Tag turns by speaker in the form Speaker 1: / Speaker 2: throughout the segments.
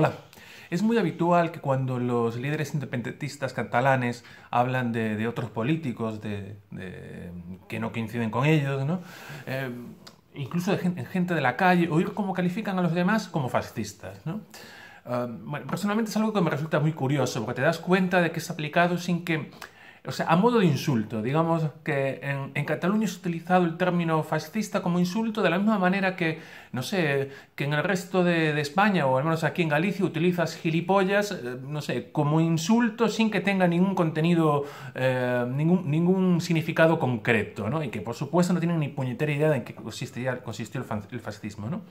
Speaker 1: Hola. Es muy habitual que cuando los líderes independentistas catalanes hablan de, otros políticos de, que no coinciden con ellos, eh, incluso de gente, de la calle, oír cómo califican a los demás como fascistas. Ah, personalmente es algo que me resulta muy curioso, porque te das cuenta de que es aplicado sin que o sea, a modo de insulto. Digamos que en, en, Cataluña ha utilizado el término fascista como insulto de la misma manera que, no sé, que en el resto de, España, o al menos aquí en Galicia, utilizas gilipollas, eh, no sé, como insulto sin que tenga ningún contenido, eh, ningún, ningún, significado concreto, ¿no? Y que por supuesto no tienen ni puñetera idea de en qué consistía, consistió el, fascismo, ¿no?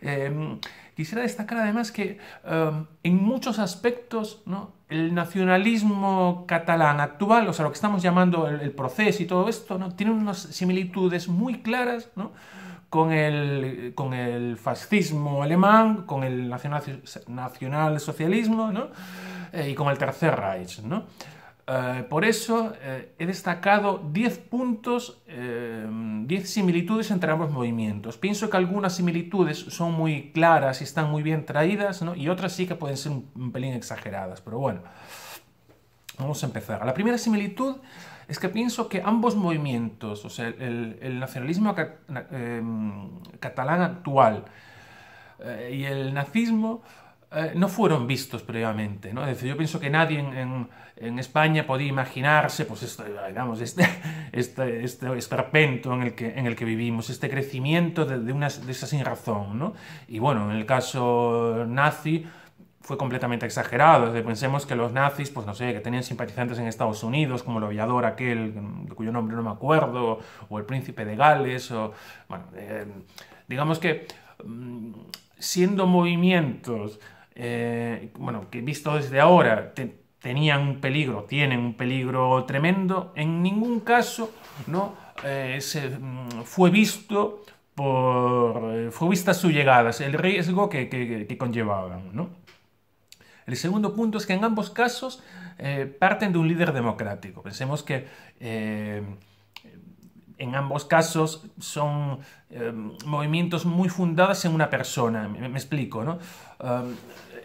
Speaker 1: Em, quisiera destacar además que em, en muchos aspectos, ¿no? El nacionalismo catalán actual o sea, lo que estamos llamando el, proceso y todo esto, ¿no? tiene unas similitudes muy claras ¿no? con, el, con el fascismo alemán, con el nacionalsocialismo ¿no? Eh, y con el Tercer Reich. ¿no? Eh, por eso eh, he destacado 10 puntos, 10 similitudes entre ambos movimientos. Pienso que algunas similitudes son muy claras y están muy bien traídas, ¿no? y otras sí que pueden ser un pelín exageradas, pero bueno. Vamos a empezar. La primera similitud es que pienso que ambos movimientos, o sea, el, nacionalismo em, catalán actual eh, y el nazismo, eh, no fueron vistos previamente. ¿no? Es yo pienso que nadie en, España podía imaginarse pues, este, digamos, este, este, este en el, que, en el que vivimos, este crecimiento de, una, de esa sin razón. Y bueno, en el caso nazi, fue completamente exagerado. pensemos que los nazis, pues no sé, que tenían simpatizantes en Estados Unidos, como el aviador aquel, de cuyo nombre no me acuerdo, o el príncipe de Gales, o. Bueno, eh, digamos que mm, siendo movimientos, eh, bueno, que visto desde ahora, tenían un peligro, tienen un peligro tremendo, en ningún caso, ¿no? Eh, mm, fue visto por. fue vista su llegada, el riesgo que, que conllevaban, ¿no? El segundo punto es que en ambos casos eh, parten de un líder democrático. Pensemos que eh, en ambos casos son eh, movimientos muy fundados en una persona. Me, explico,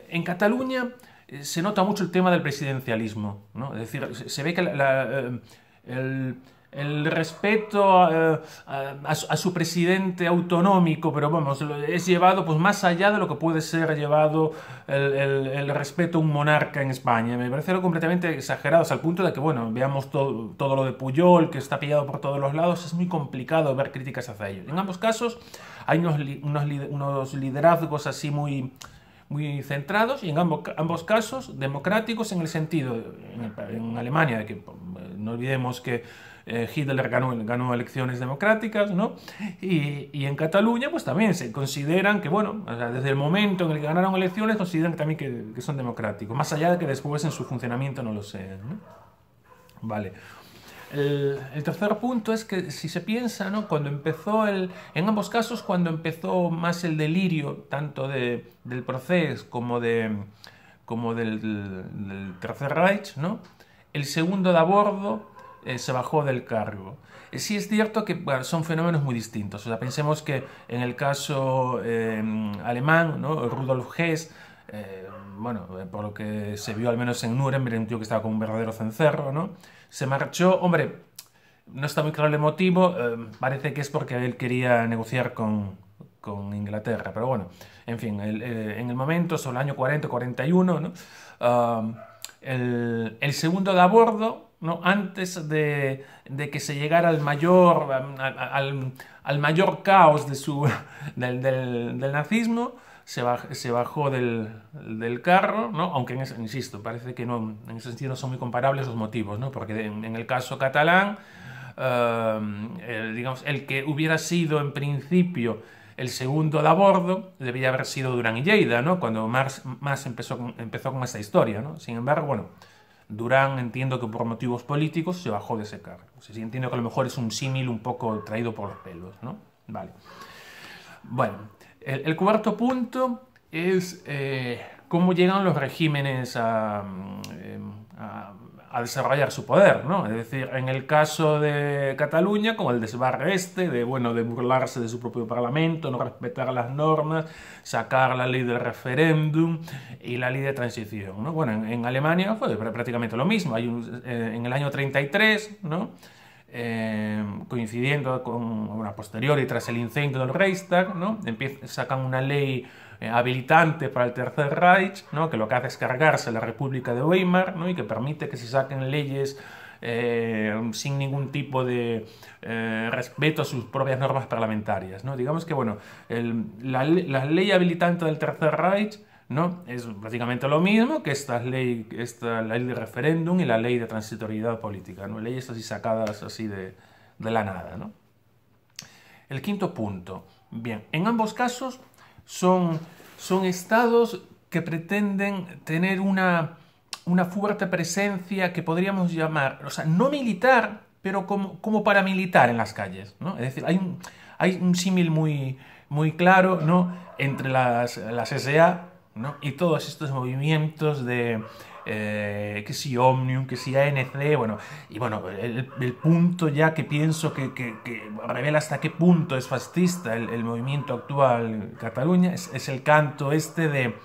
Speaker 1: en Cataluña se nota mucho el tema del presidencialismo, Es decir, se, ve que el el respeto eh, a, su presidente autonómico, pero vamos, es llevado pues, más allá de lo que puede ser llevado el, respeto a un monarca en España. Me parece algo completamente exagerado, hasta el punto de que, bueno, veamos todo todo lo de Puyol, que está pillado por todos los lados, es muy complicado ver críticas hacia ellos. En ambos casos hay unos, unos, liderazgos así muy muy centrados y en ambos, ambos casos democráticos en el sentido, en, en Alemania, que pues, no olvidemos que eh, Hitler ganó, elecciones democráticas, ¿no? Y, en Cataluña, pues también se consideran que, bueno, desde el momento en el que ganaron elecciones, consideran también que, son democráticos, más allá de que después en su funcionamiento no lo sean, Vale. El, tercer punto es que si se piensa, ¿no? cuando empezó el, en ambos casos, cuando empezó más el delirio, tanto del proceso como, de, como del, Tercer Reich, ¿no? el segundo de a bordo eh, se bajó del cargo. Eh, sí es cierto que son fenómenos muy distintos. O sea, pensemos que en el caso em, alemán, Rudolf Hess, em, bueno, eh, por lo que se vio al menos en Nuremberg, un tío que estaba como un verdadero cencerro, ¿no? Se marchó, hombre, no está muy claro el motivo, em, parece que es porque él quería negociar con, Inglaterra, pero bueno, en fin, el, en el momento, sobre el año 40-41, el, segundo de a bordo, ¿no? antes de, de, que se llegara al mayor, al, mayor caos de su, del, del, nazismo, se, se bajó del, carro, ¿no? aunque, insisto, parece que no, en ese sentido no son muy comparables los motivos, ¿no? porque en, el caso catalán, eh, el, digamos, el que hubiera sido en principio el segundo de abordo debía haber sido Durán y Lleida, ¿no? cuando más empezó, empezó con esta historia. ¿no? Sin embargo, bueno, Durán entiendo que por motivos políticos se bajó de ese cargo. O entiendo que a lo mejor es un símil un poco traído por los pelos, ¿no? Vale. Bueno, el, cuarto punto es eh, cómo llegan los regímenes a, mm, em, a desarrollar su poder, ¿no? Es decir, en el caso de Cataluña, como el desbarre este, de, bueno, de burlarse de su propio parlamento, no respetar las normas, sacar la ley del referéndum y la ley de transición, Bueno, en, Alemania fue prácticamente lo mismo. Hay un, eh, en el año 33, ¿no? Eh, coincidiendo con una posterior y tras el incendio del Reichstag, ¿no? Empieza, sacan una ley eh, habilitante para el Tercer Reich, ¿no? que lo que hace es cargarse la República de Weimar ¿no? y que permite que se saquen leyes eh, sin ningún tipo de eh, respeto a sus propias normas parlamentarias. ¿no? Digamos que bueno, la, ley habilitante del Tercer Reich ¿no? es prácticamente lo mismo que esta ley, esta, ley de referéndum y la ley de transitoriedad política, ¿no? leyes así sacadas así de, la nada. El quinto punto. Bien, en ambos casos son, son estados que pretenden tener una, fuerte presencia que podríamos llamar, o sea, no militar, pero como, como paramilitar en las calles. Es decir, hay un, hay un símil muy, muy claro entre las, las SA y todos estos movimientos de, eh, que si Omnium, que si ANC, bueno, y bueno, el, punto ya que pienso que, revela hasta qué punto es fascista el, movimiento actual Cataluña es, el canto este de...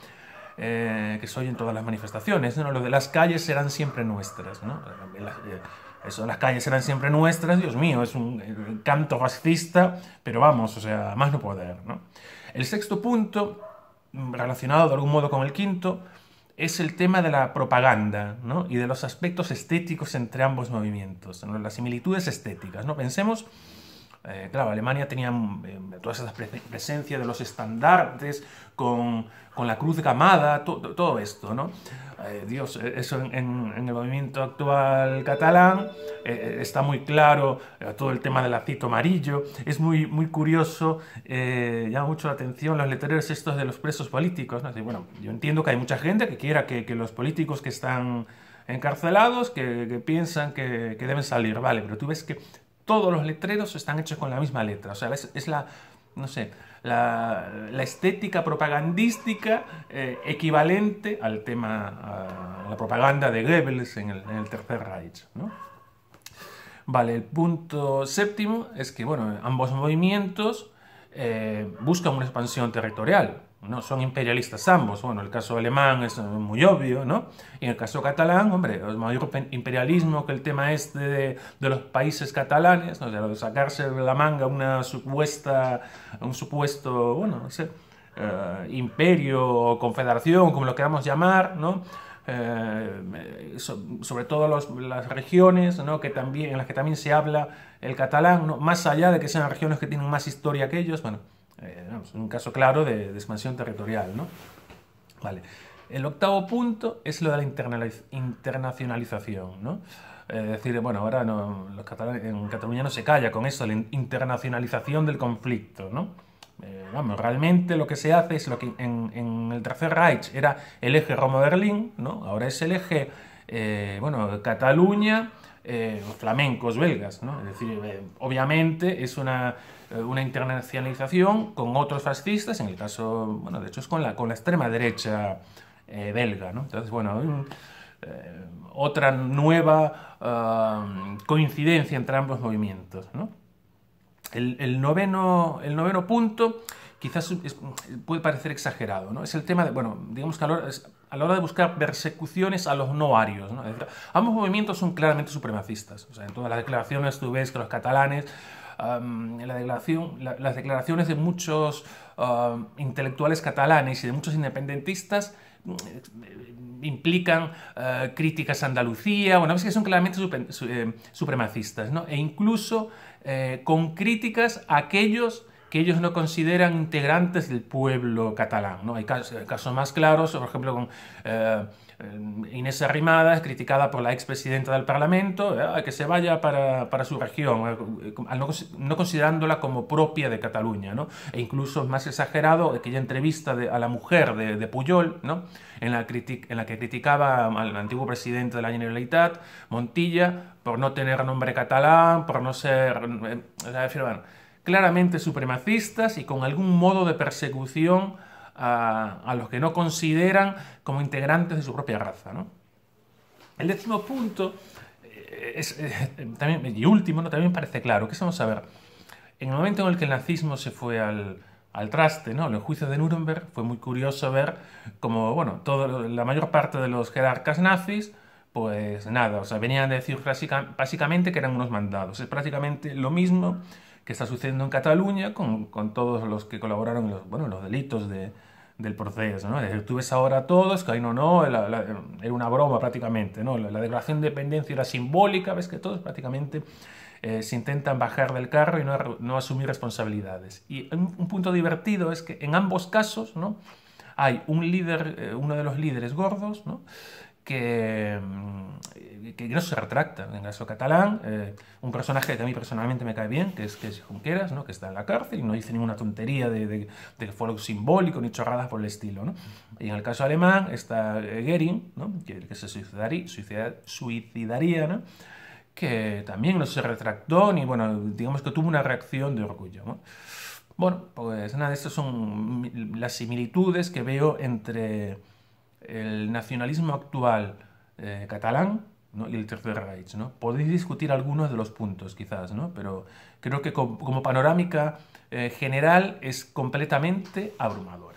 Speaker 1: Eh, que se oye en todas las manifestaciones, ¿no? Lo de las calles serán siempre nuestras, ¿no? Las, eh, eso, las calles serán siempre nuestras, Dios mío, es un, un canto fascista, pero vamos, o sea, más no poder, ¿no? El sexto punto relacionado de algún modo con el quinto, es el tema de la propaganda ¿no? y de los aspectos estéticos entre ambos movimientos, las similitudes estéticas. ¿no? Pensemos eh, claro, Alemania tenía mm, eh, todas esas presencia de los estandartes con, con la cruz gamada, todo esto, ¿no? Eh, Dios, e-, eso en, el movimiento actual catalán está muy claro, todo el tema del lacito amarillo, es muy, muy curioso, llama mucho la atención los letreros estos de los presos políticos, bueno, yo entiendo que hay mucha gente que quiera que, los políticos que están encarcelados que, piensan que, deben salir, vale, pero tú ves que todos los letreros están hechos con la misma letra. O sea, es, la, no sé, la, estética propagandística eh, equivalente al tema, a la propaganda de Goebbels en el, Tercer Reich. Vale, el punto séptimo es que, bueno, ambos movimientos eh, buscan una expansión territorial son imperialistas ambos. Bueno, el caso alemán es eh, muy obvio, ¿no? Y en el caso catalán, hombre, el mayor imperialismo que el tema es este de, los países catalanes, ¿no? de sacarse de la manga una supuesta, un supuesto, bueno, no sé, eh, imperio o confederación, como lo queramos llamar, ¿no? Eh, sobre todo las regiones ¿no? que también, en las que también se habla el catalán, ¿no? más allá de que sean regiones que tienen más historia que ellos, bueno, eh, un caso claro de, expansión territorial. ¿no? Vale. El octavo punto es lo de la internacionalización. ¿no? Eh, es decir, bueno, ahora los en Cataluña no se calla con eso, la internacionalización del conflicto. ¿no? Eh, vamos, realmente lo que se hace es lo que en, el Tercer Reich era el eje Roma-Berlín, ¿no? ahora es el eje, bueno, Cataluña, eh, flamencos belgas. ¿no? Es decir, eh, obviamente es eh, una, internacionalización con otros fascistas, en el caso, bueno, de hecho es con la, con la extrema derecha belga. ¿no? Entonces, bueno, otra nueva coincidencia entre ambos movimientos. ¿no? El, noveno, el noveno punto quizás puede parecer exagerado, ¿no? Es el tema de, bueno, digamos que a la hora de buscar persecuciones a los noarios. Ambos movimientos son claramente supremacistas. en todas las declaraciones tú ves que los catalanes, en las declaraciones de muchos intelectuales catalanes y de muchos independentistas mm, eh, implican eh, críticas a Andalucía, bueno, ves que son claramente eh, supremacistas, E incluso con críticas a aquellos que ellos no consideran integrantes del pueblo catalán. ¿no? Hay eh, casos, más claros, por ejemplo, con eh, Inés Arrimadas, criticada por la expresidenta del Parlamento, eh, que se vaya para, su región, eh, eh, no, considerándola como propia de Cataluña. ¿no? E incluso más exagerado aquella entrevista a la mujer de, Puyol, ¿no? en, la en la que criticaba al antiguo presidente de la Generalitat, Montilla, por no tener nombre catalán, por no ser claramente supremacistas y con algún modo de persecución a, los que no consideran como integrantes de su propia raza. El décimo punto eh, eh, también, y último, ¿no? también parece claro, que vamos a ver, en el momento en el que el nazismo se fue al, traste, ¿no? Los juicios de Nuremberg fue muy curioso ver como, bueno, la mayor parte de los jerarcas nazis, pues nada, o sea, venían a decir básicamente que eran unos mandados. Es prácticamente lo mismo que está sucediendo en Cataluña con, con todos los que colaboraron en los, bueno, los delitos de, del proceso. ¿no? Tú ves ahora a todos, que ahí no, no, era una broma prácticamente. ¿no? La, declaración de independencia era simbólica, ves que todos prácticamente eh, se intentan bajar del carro y no, no asumir responsabilidades. Y un, punto divertido es que en ambos casos ¿no? hay un líder, eh, uno de los líderes gordos, ¿no? que mm, que no se retracta en el caso catalán. Eh, un personaje que a mí personalmente me cae bien, que es, que es Junqueras, ¿no? que está en la cárcel y no dice ninguna tontería de, de, simbólico ni chorradas por el estilo. ¿no? Y en el caso alemán está eh, Gering ¿no? que, se suicidaría, suicidaría ¿no? que también no se retractó ni, bueno, digamos que tuvo una reacción de orgullo. Bueno, pues nada, estas son las similitudes que veo entre el nacionalismo actual eh, catalán y el Tercer Reich. Podéis discutir algunos de los puntos, quizás, pero creo que como, panorámica eh, general es completamente abrumador.